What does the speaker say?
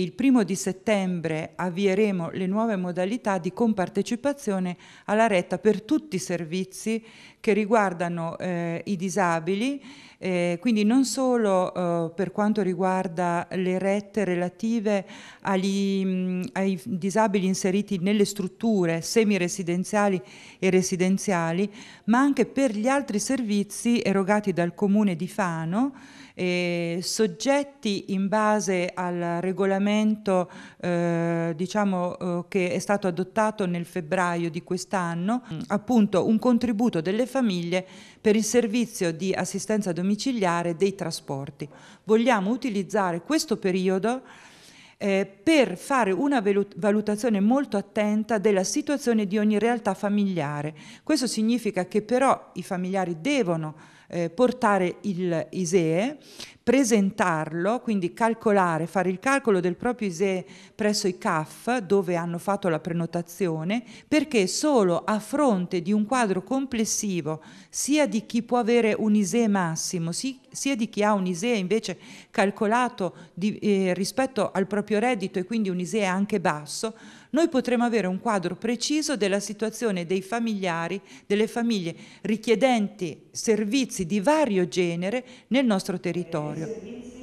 Il primo di settembre avvieremo le nuove modalità di compartecipazione alla retta per tutti i servizi che riguardano eh, i disabili eh, quindi non solo eh, per quanto riguarda le rette relative agli, mh, ai disabili inseriti nelle strutture semiresidenziali e residenziali, ma anche per gli altri servizi erogati dal comune di Fano eh, soggetti in base al regolamento eh, diciamo, eh, che è stato adottato nel febbraio di quest'anno, appunto un contributo delle famiglie per il servizio di assistenza domiciliare domiciliare dei trasporti. Vogliamo utilizzare questo periodo eh, per fare una valutazione molto attenta della situazione di ogni realtà familiare. Questo significa che però i familiari devono eh, portare il ISEE, presentarlo, quindi calcolare, fare il calcolo del proprio ISEE presso i CAF dove hanno fatto la prenotazione, perché solo a fronte di un quadro complessivo sia di chi può avere un ISEE massimo, sia di chi ha un ISEE invece calcolato di, eh, rispetto al proprio reddito e quindi un ISEE anche basso, noi potremo avere un quadro preciso della situazione dei familiari, delle famiglie richiedenti servizi di vario genere nel nostro territorio.